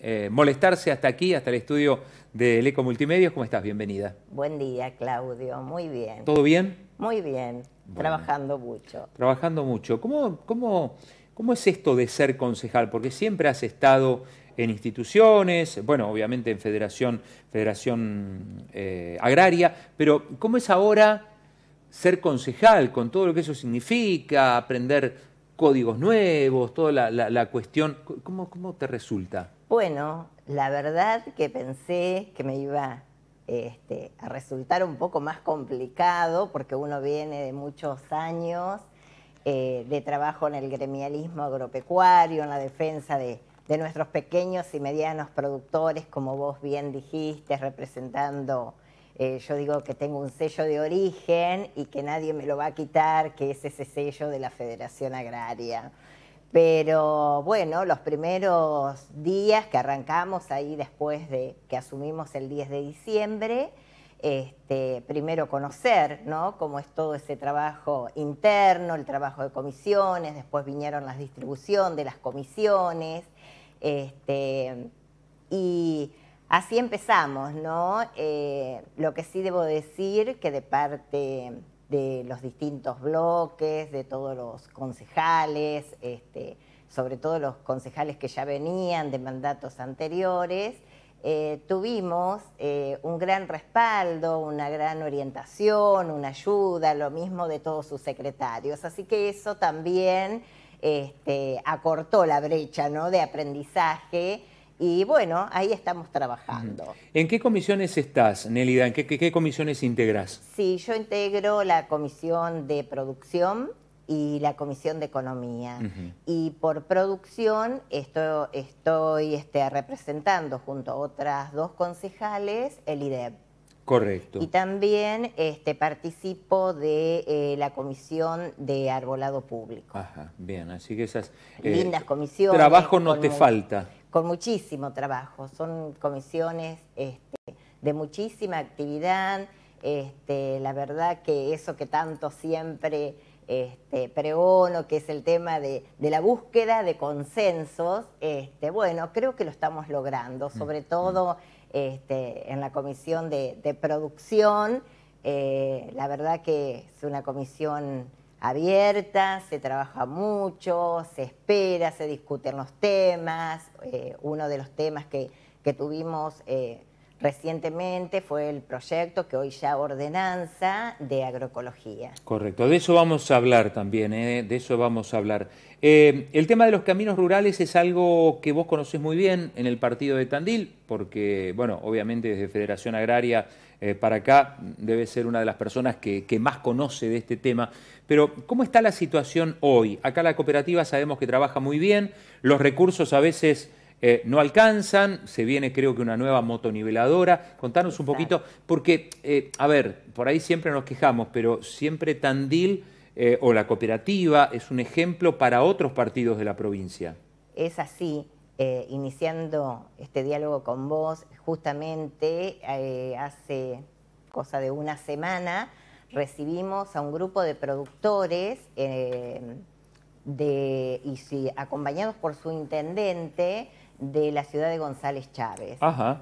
Eh, molestarse hasta aquí, hasta el estudio del Eco Multimedios. ¿Cómo estás? Bienvenida. Buen día, Claudio. Muy bien. ¿Todo bien? Muy bien. Trabajando mucho. Trabajando mucho. ¿Cómo, cómo, es esto de ser concejal? Porque siempre has estado en instituciones, bueno, obviamente en Federación, federación eh, Agraria, pero ¿cómo es ahora ser concejal con todo lo que eso significa, aprender códigos nuevos, toda la, la, cuestión. ¿Cómo, te resulta? Bueno, la verdad que pensé que me iba este, a resultar un poco más complicado porque uno viene de muchos años eh, de trabajo en el gremialismo agropecuario, en la defensa de, de nuestros pequeños y medianos productores, como vos bien dijiste, representando eh, yo digo que tengo un sello de origen y que nadie me lo va a quitar, que es ese sello de la Federación Agraria. Pero bueno, los primeros días que arrancamos ahí después de que asumimos el 10 de diciembre, este, primero conocer ¿no? cómo es todo ese trabajo interno, el trabajo de comisiones, después vinieron las distribución de las comisiones, este, y Así empezamos, ¿no? Eh, lo que sí debo decir que de parte de los distintos bloques, de todos los concejales, este, sobre todo los concejales que ya venían de mandatos anteriores, eh, tuvimos eh, un gran respaldo, una gran orientación, una ayuda, lo mismo de todos sus secretarios. Así que eso también este, acortó la brecha ¿no? de aprendizaje. Y bueno, ahí estamos trabajando. ¿En qué comisiones estás, Nelida? ¿En qué, comisiones integras? Sí, yo integro la comisión de producción y la comisión de economía. Y por producción estoy este, representando junto a otras dos concejales el IDEB. Correcto. Y también este, participo de eh, la comisión de arbolado público. Ajá, bien, así que esas... Eh, Lindas comisiones. Trabajo no te falta con muchísimo trabajo. Son comisiones este, de muchísima actividad. Este, la verdad que eso que tanto siempre este, pregono, que es el tema de, la búsqueda de consensos, este, bueno, creo que lo estamos logrando, mm, sobre mm. todo en la comisión de, producción. Eh, la verdad que es una comisión abierta, se trabaja mucho, se espera, se discuten los temas. Eh, uno de los temas que, tuvimos eh, recientemente fue el proyecto que hoy ya ordenanza de agroecología. Correcto, de eso vamos a hablar también, eh, de eso vamos a hablar. el tema de los caminos rurales es algo que vos conocés muy bien en el partido de Tandil, porque, bueno, obviamente desde Federación Agraria para acá debe ser una de las personas que, que más conoce de este tema. Pero, ¿cómo está la situación hoy? Acá la cooperativa sabemos que trabaja muy bien, los recursos a veces eh, no alcanzan, se viene creo que una nueva motoniveladora. Contanos un poquito, porque, eh, a ver, por ahí siempre nos quejamos, pero siempre Tandil eh, o la cooperativa es un ejemplo para otros partidos de la provincia. Es así. iniciando este diálogo con vos, justamente hace cosa de una semana, recibimos a un grupo de productores eh, y acompañados por su intendente de la ciudad de González Chávez.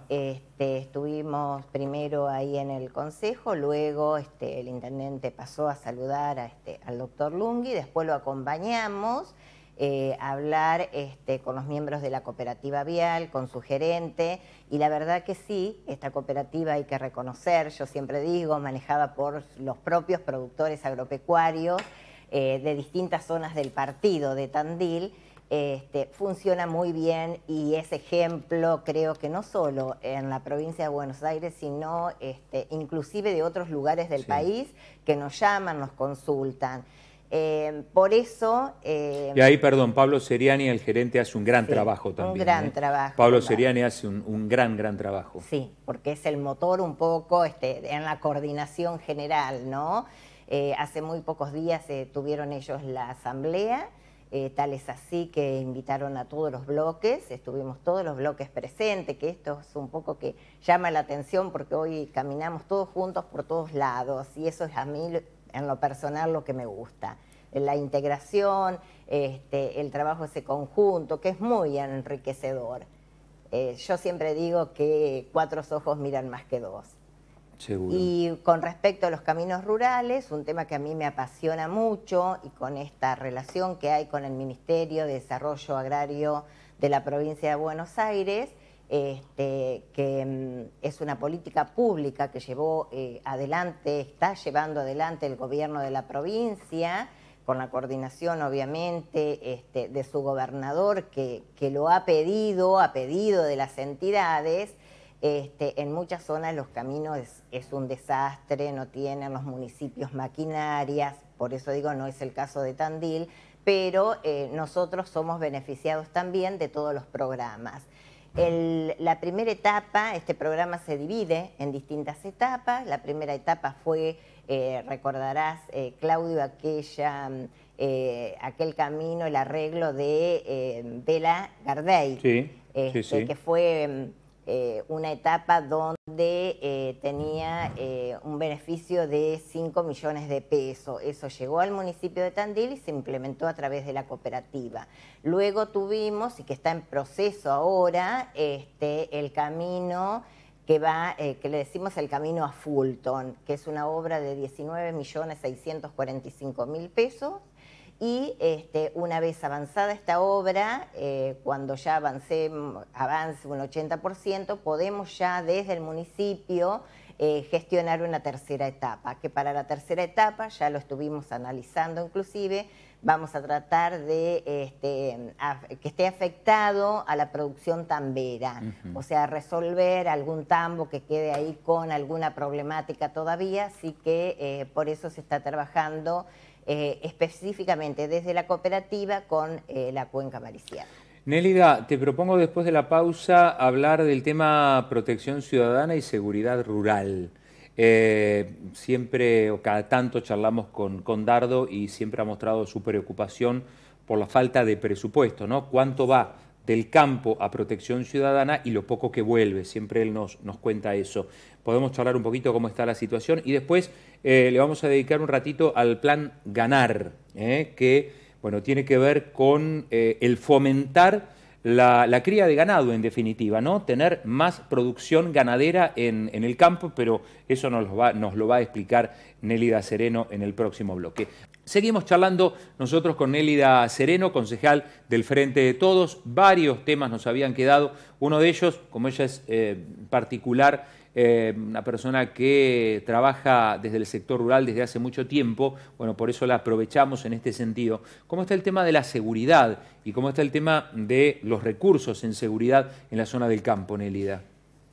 Este, estuvimos primero ahí en el consejo, luego este, el intendente pasó a saludar este, al doctor Lungui, después lo acompañamos eh, hablar este, con los miembros de la cooperativa vial, con su gerente, y la verdad que sí, esta cooperativa hay que reconocer, yo siempre digo, manejada por los propios productores agropecuarios eh, de distintas zonas del partido de Tandil, este, funciona muy bien y es ejemplo, creo que no solo en la provincia de Buenos Aires, sino este, inclusive de otros lugares del país que nos llaman, nos consultan. Eh, por eso... Eh, y ahí, perdón, Pablo Seriani, el gerente, hace un gran trabajo también. Un gran ¿eh? trabajo. Pablo Seriani hace un, gran, gran trabajo. Sí, porque es el motor un poco este, en la coordinación general, ¿no? hace muy pocos días tuvieron ellos la asamblea, tal es así que invitaron a todos los bloques, estuvimos todos los bloques presentes, que esto es un poco que llama la atención porque hoy caminamos todos juntos por todos lados y eso es a mí en lo personal lo que me gusta. La integración, este, el trabajo ese conjunto, que es muy enriquecedor. Eh, yo siempre digo que cuatro ojos miran más que dos. Y con respecto a los caminos rurales, un tema que a mí me apasiona mucho y con esta relación que hay con el Ministerio de Desarrollo Agrario de la provincia de Buenos Aires, este, que mm, es una política pública que llevó eh, adelante, está llevando adelante el gobierno de la provincia, con la coordinación obviamente este, de su gobernador que, lo ha pedido, ha pedido de las entidades. Este, en muchas zonas los caminos es, un desastre, no tienen los municipios maquinarias, por eso digo no es el caso de Tandil, pero eh, nosotros somos beneficiados también de todos los programas la primera etapa, este programa se divide en distintas etapas. La primera etapa fue, eh, recordarás, eh, Claudio, aquella, mm, eh, aquel camino, el arreglo de Vela Gardey, este, que fue mm, una etapa donde donde eh, tenía eh, un beneficio de 5 millones de pesos. Eso llegó al municipio de Tandil y se implementó a través de la cooperativa. Luego tuvimos, y que está en proceso ahora, este, el camino que va, eh, que le decimos el camino a Fulton, que es una obra de 19 millones 645 mil pesos y este, una vez avanzada esta obra, eh, cuando ya avance, mm, avance un 80%, podemos ya desde el municipio eh, gestionar una tercera etapa, que para la tercera etapa, ya lo estuvimos analizando inclusive, vamos a tratar de este, que esté afectado a la producción tambera, o sea, resolver algún tambo que quede ahí con alguna problemática todavía, así que eh, por eso se está trabajando eh, específicamente desde la cooperativa con eh, la cuenca mariciana. Nélida, te propongo después de la pausa hablar del tema protección ciudadana y seguridad rural. Eh, siempre o cada tanto charlamos con, con Dardo y siempre ha mostrado su preocupación por la falta de presupuesto, ¿no? ¿Cuánto va del campo a protección ciudadana y lo poco que vuelve? Siempre él nos, nos cuenta eso podemos charlar un poquito cómo está la situación y después eh, le vamos a dedicar un ratito al plan Ganar, eh, que bueno, tiene que ver con eh, el fomentar la, cría de ganado, en definitiva, ¿no? Tener más producción ganadera en, el campo, pero eso nos lo, va, nos lo va a explicar Nelida Sereno en el próximo bloque. Seguimos charlando nosotros con Nélida Sereno, concejal del Frente de Todos. Varios temas nos habían quedado. Uno de ellos, como ella es eh, particular, eh, una persona que trabaja desde el sector rural desde hace mucho tiempo, bueno, por eso la aprovechamos en este sentido. ¿Cómo está el tema de la seguridad y cómo está el tema de los recursos en seguridad en la zona del campo, Nélida?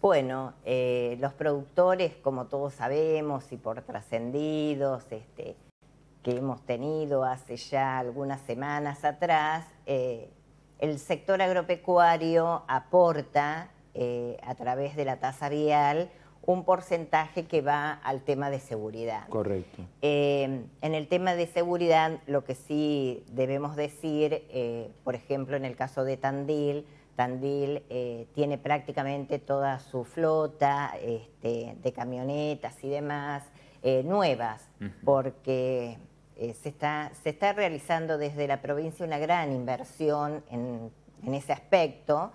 Bueno, eh, los productores, como todos sabemos, y por trascendidos, este que hemos tenido hace ya algunas semanas atrás, eh, el sector agropecuario aporta eh, a través de la tasa vial un porcentaje que va al tema de seguridad. Correcto. Eh, en el tema de seguridad, lo que sí debemos decir, por ejemplo, en el caso de Tandil, Tandil tiene prácticamente toda su flota este, de camionetas y demás nuevas, porque eh, se, está, se está realizando desde la provincia una gran inversión en, ese aspecto.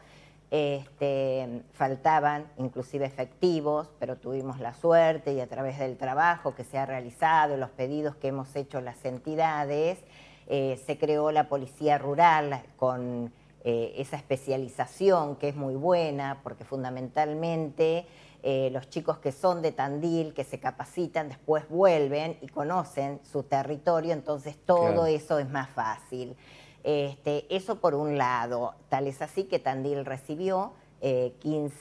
Este, faltaban inclusive efectivos, pero tuvimos la suerte y a través del trabajo que se ha realizado, los pedidos que hemos hecho las entidades, eh, se creó la policía rural con eh, esa especialización que es muy buena, porque fundamentalmente eh, los chicos que son de Tandil, que se capacitan, después vuelven y conocen su territorio, entonces todo eso es más fácil. Este, eso por un lado, tal es así que Tandil recibió 15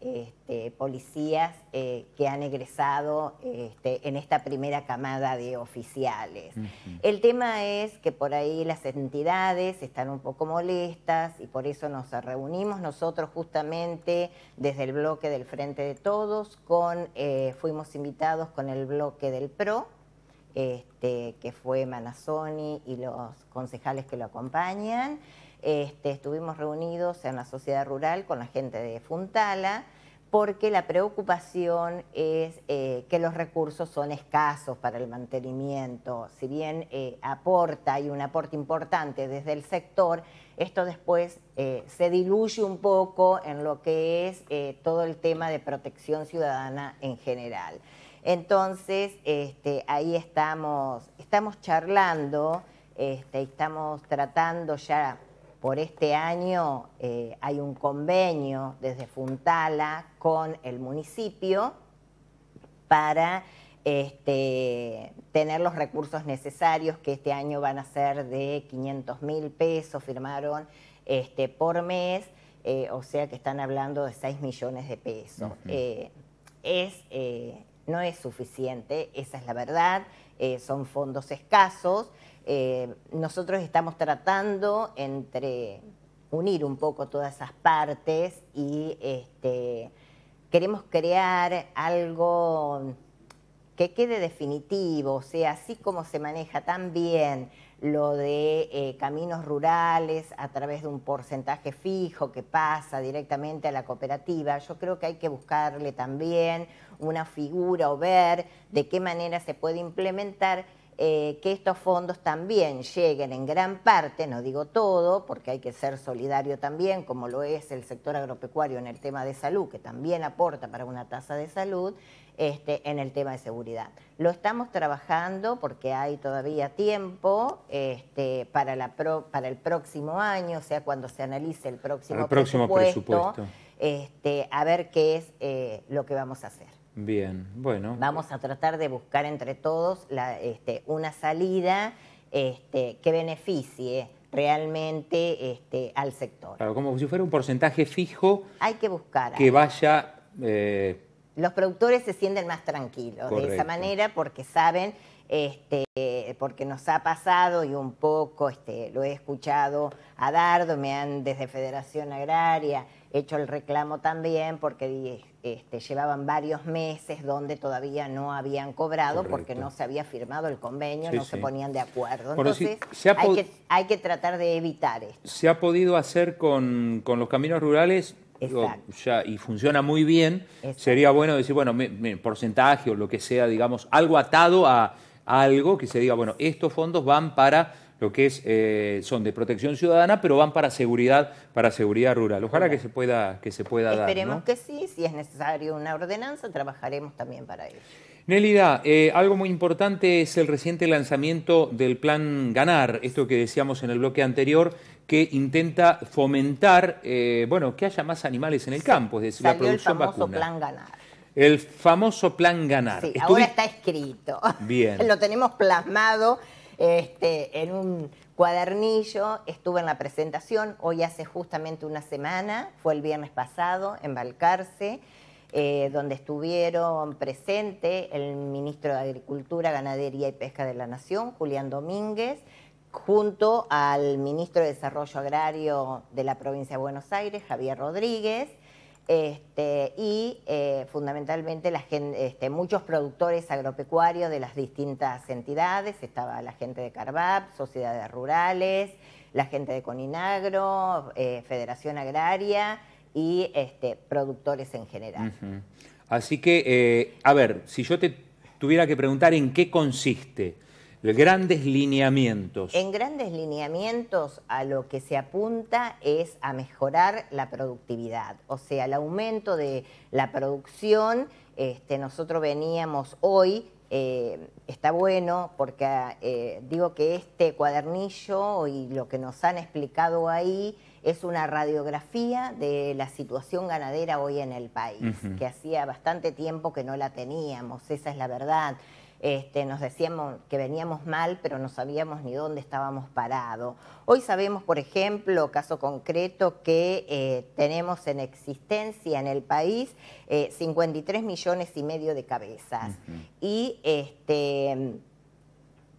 eh, este, policías eh, que han egresado este, en esta primera camada de oficiales. El tema es que por ahí las entidades están un poco molestas y por eso nos reunimos nosotros justamente desde el bloque del Frente de Todos, con, eh, fuimos invitados con el bloque del PRO, este, que fue Manazoni y los concejales que lo acompañan. Este, estuvimos reunidos en la sociedad rural con la gente de Funtala, porque la preocupación es eh, que los recursos son escasos para el mantenimiento. Si bien eh, aporta, y un aporte importante desde el sector, esto después eh, se diluye un poco en lo que es todo el tema de protección ciudadana en general. Entonces, este, ahí estamos, estamos charlando, este, estamos tratando ya por este año eh, hay un convenio desde Funtala con el municipio para este, tener los recursos necesarios, que este año van a ser de 500 mil pesos, firmaron este, por mes, eh, o sea que están hablando de 6 millones de pesos. Eh, es, no es suficiente, esa es la verdad, son fondos escasos. Eh, nosotros estamos tratando entre unir un poco todas esas partes y este, queremos crear algo que quede definitivo, o sea, así como se maneja también lo de eh, caminos rurales a través de un porcentaje fijo que pasa directamente a la cooperativa, yo creo que hay que buscarle también una figura o ver de qué manera se puede implementar eh, que estos fondos también lleguen en gran parte, no digo todo, porque hay que ser solidario también, como lo es el sector agropecuario en el tema de salud, que también aporta para una tasa de salud, este, en el tema de seguridad. Lo estamos trabajando porque hay todavía tiempo este, para, el próximo año, o sea, cuando se analice el próximo, próximo presupuesto, Este, a ver qué es eh, lo que vamos a hacer. Bien, bueno. Vamos a tratar de buscar entre todos la, este, una salida este, que beneficie realmente este, al sector. como si fuera un porcentaje fijo. Hay que buscar. Que vaya... Eh, Los productores se sienten más tranquilos de esa manera porque saben, este, porque nos ha pasado y un poco este, lo he escuchado a Dardo, me han desde Federación Agraria hecho el reclamo también porque dije este, llevaban varios meses donde todavía no habían cobrado porque no se había firmado el convenio, no se ponían de acuerdo. Entonces, hay, que, tratar de evitar esto. Se ha podido hacer con, los caminos rurales y funciona muy bien. Sería bueno decir, bueno, porcentaje o lo que sea, digamos, algo atado a algo que se diga, bueno, estos fondos van para lo que es, eh, son de protección ciudadana, pero van para seguridad, para seguridad rural. Ojalá que se pueda, que se pueda dar. Esperemos que sí, si es necesario una ordenanza, trabajaremos también para ello. Nelida, eh, algo muy importante es el reciente lanzamiento del plan Ganar, esto que decíamos en el bloque anterior, que intenta fomentar, eh, bueno, que haya más animales en el campo, es decir, la producción vacuna. el famoso plan Ganar. El famoso plan Ganar. Sí, ahora está escrito. Bien. Lo tenemos plasmado este, en un cuadernillo, estuve en la presentación, hoy hace justamente una semana, fue el viernes pasado, en Balcarce, eh, donde estuvieron presentes el ministro de Agricultura, Ganadería y Pesca de la Nación, Julián Domínguez, junto al ministro de Desarrollo Agrario de la provincia de Buenos Aires, Javier Rodríguez, este, y eh, fundamentalmente la gente, este, muchos productores agropecuarios de las distintas entidades, estaba la gente de Carvap, sociedades rurales, la gente de Coninagro, eh, Federación Agraria y este, productores en general. Así que, eh, a ver, si yo te tuviera que preguntar en qué consiste grandes lineamientos. En grandes lineamientos a lo que se apunta es a mejorar la productividad, o sea, el aumento de la producción. Este, nosotros veníamos hoy, eh, está bueno porque eh, digo que este cuadernillo y lo que nos han explicado ahí es una radiografía de la situación ganadera hoy en el país, que hacía bastante tiempo que no la teníamos, esa es la verdad. Este, nos decíamos que veníamos mal, pero no sabíamos ni dónde estábamos parados. Hoy sabemos, por ejemplo, caso concreto, que eh, tenemos en existencia en el país 53 eh, millones y medio de cabezas. Y este,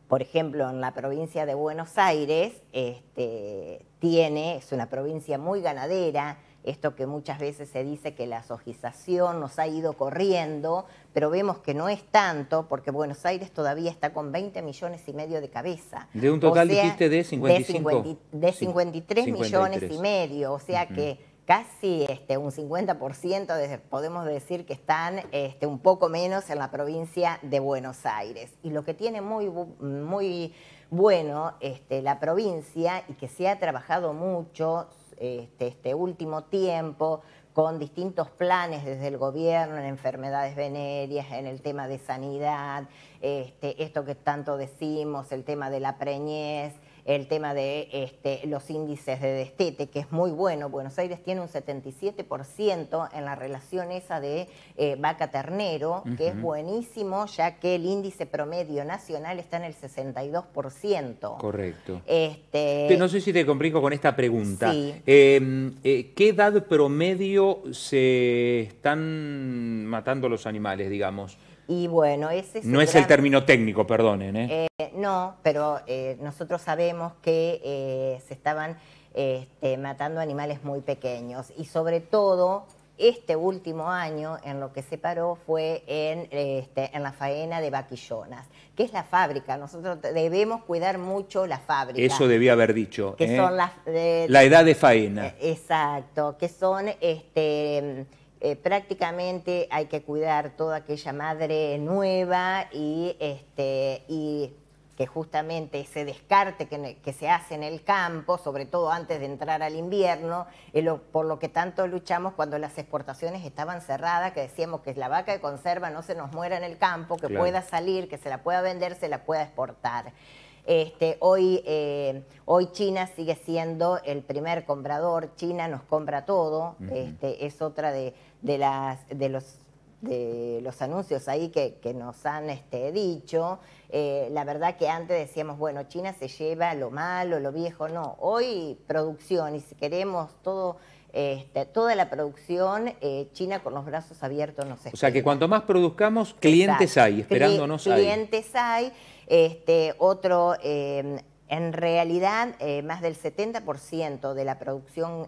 por ejemplo, en la provincia de Buenos Aires, este, tiene, es una provincia muy ganadera, esto que muchas veces se dice que la sojización nos ha ido corriendo, pero vemos que no es tanto, porque Buenos Aires todavía está con 20 millones y medio de cabeza. De un total, dijiste, de 55. De, de 53, millones y medio, o sea que casi este, un 50%, podemos decir que están este, un poco menos en la provincia de Buenos Aires. Y lo que tiene muy, muy bueno este, la provincia y que se ha trabajado mucho este, este último tiempo con distintos planes desde el gobierno en enfermedades venéreas, en el tema de sanidad, este, esto que tanto decimos, el tema de la preñez, el tema de este, los índices de destete, que es muy bueno. Buenos Aires tiene un 77% en la relación esa de eh, vaca-ternero, que es buenísimo, ya que el índice promedio nacional está en el 62%. Correcto. Este... No sé si te complico con esta pregunta. Sí. Em, eh, ¿Qué edad promedio se están matando los animales, digamos? Y bueno, ese No es el término técnico, perdonen. ¿eh? Eh, no, pero eh, nosotros sabemos que se estaban este, matando animales muy pequeños y sobre todo este último año en lo que se paró fue en, este, en la faena de vaquillonas, que es la fábrica. Nosotros debemos cuidar mucho la fábrica. Eso debía haber dicho. Que son las, la edad de faena. Exacto, que son... Este, eh, prácticamente hay que cuidar toda aquella madre nueva y, este, y que justamente ese descarte que, se hace en el campo, sobre todo antes de entrar al invierno, por lo que tanto luchamos cuando las exportaciones estaban cerradas, que decíamos que la vaca de conserva no se nos muera en el campo, que pueda salir, que se la pueda vender, se la pueda exportar. Este, hoy, eh, hoy China sigue siendo el primer comprador, China nos compra todo, este, es otra de, de, las, de los de los anuncios ahí que, nos han este, dicho, eh, la verdad que antes decíamos, bueno, China se lleva lo malo, lo viejo, no, hoy producción y si queremos todo... Este, toda la producción, eh, China con los brazos abiertos nos espera. O sea que cuanto más produzcamos, clientes hay, esperándonos clientes hay. Clientes hay, este, otro... Eh, en realidad, más del 70% de la producción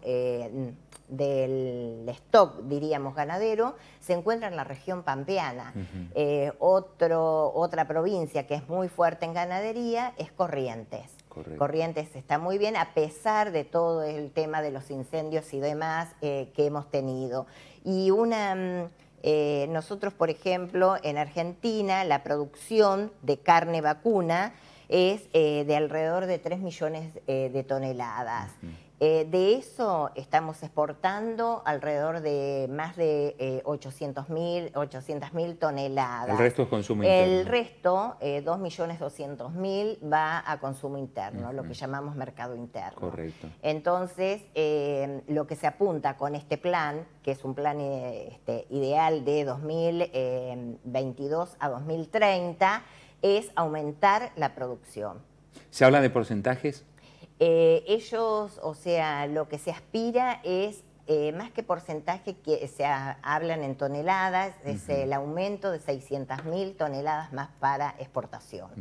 del stock, diríamos, ganadero, se encuentra en la región pampeana. Eh, otro, otra provincia que es muy fuerte en ganadería es Corrientes. Corrientes está muy bien a pesar de todo el tema de los incendios y demás eh, que hemos tenido. Y una... Mm, eh, nosotros, por ejemplo, en Argentina, la producción de carne vacuna es de alrededor de 3 millones de toneladas. Eh, de eso estamos exportando alrededor de más de eh, 800.000 toneladas. El resto es consumo interno. El resto, 2.200.000, eh, va a consumo interno, lo que llamamos mercado interno. Correcto. Entonces, eh, lo que se apunta con este plan, que es un plan este, ideal de 2022 a 2030, es aumentar la producción. ¿Se habla de porcentajes? Eh, ellos, o sea, lo que se aspira es, eh, más que porcentaje, que se hablan en toneladas, es el aumento de 600.000 toneladas más para exportación.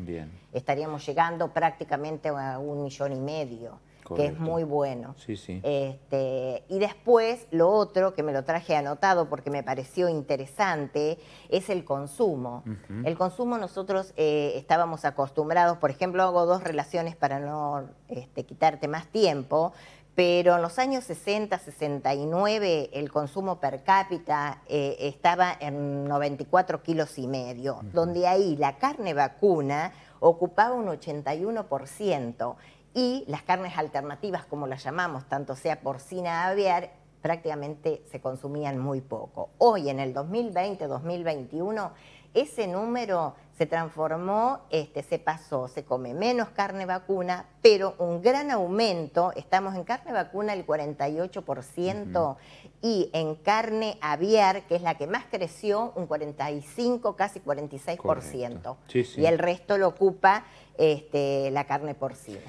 Estaríamos llegando prácticamente a un millón y medio que es muy bueno. Sí, sí. Este, y después, lo otro que me lo traje anotado porque me pareció interesante, es el consumo. El consumo nosotros eh, estábamos acostumbrados, por ejemplo, hago dos relaciones para no este, quitarte más tiempo, pero en los años 60, 69 el consumo per cápita eh, estaba en 94 kilos y medio, donde ahí la carne vacuna ocupaba un 81% y las carnes alternativas, como las llamamos, tanto sea porcina aviar, prácticamente se consumían muy poco. Hoy, en el 2020-2021, ese número se transformó, este, se pasó, se come menos carne vacuna, pero un gran aumento, estamos en carne vacuna el 48% y en carne aviar, que es la que más creció, un 45, casi 46%. Y el resto lo ocupa este, la carne porcina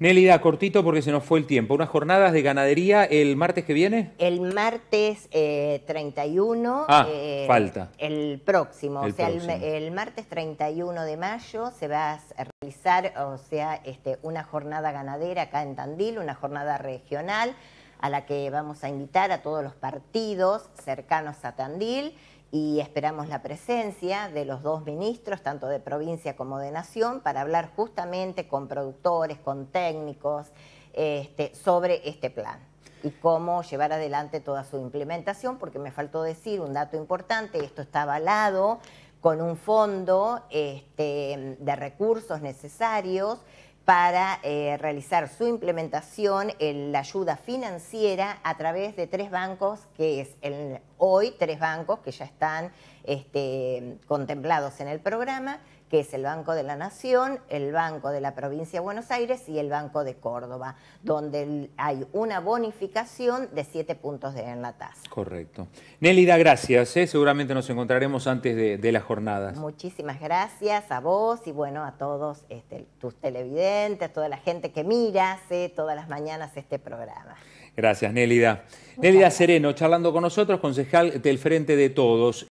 nelida cortito porque se nos fue el tiempo. ¿Unas jornadas de ganadería el martes que viene? El martes 31. Eh, ah, eh, falta. El próximo. o sea, El, martes 31 de mayo se va a realizar, o sea, este, una jornada ganadera acá en Tandil, una jornada regional a la que vamos a invitar a todos los partidos cercanos a Tandil y esperamos la presencia de los dos ministros, tanto de provincia como de nación, para hablar justamente con productores, con técnicos, este, sobre este plan y cómo llevar adelante toda su implementación, porque me faltó decir un dato importante, esto está avalado con un fondo este, de recursos necesarios para eh, realizar su implementación, en la ayuda financiera a través de tres bancos, que es el, hoy tres bancos que ya están este, contemplados en el programa, que es el Banco de la Nación, el Banco de la Provincia de Buenos Aires y el Banco de Córdoba, donde hay una bonificación de siete puntos en la tasa. Correcto. Nélida, gracias. ¿eh? Seguramente nos encontraremos antes de, de, las jornadas. Muchísimas gracias a vos y bueno, a todos este, tus televidentes, toda la gente que mira todas las mañanas este programa. Gracias, Nélida. Nélida Sereno, charlando con nosotros, concejal del Frente de Todos.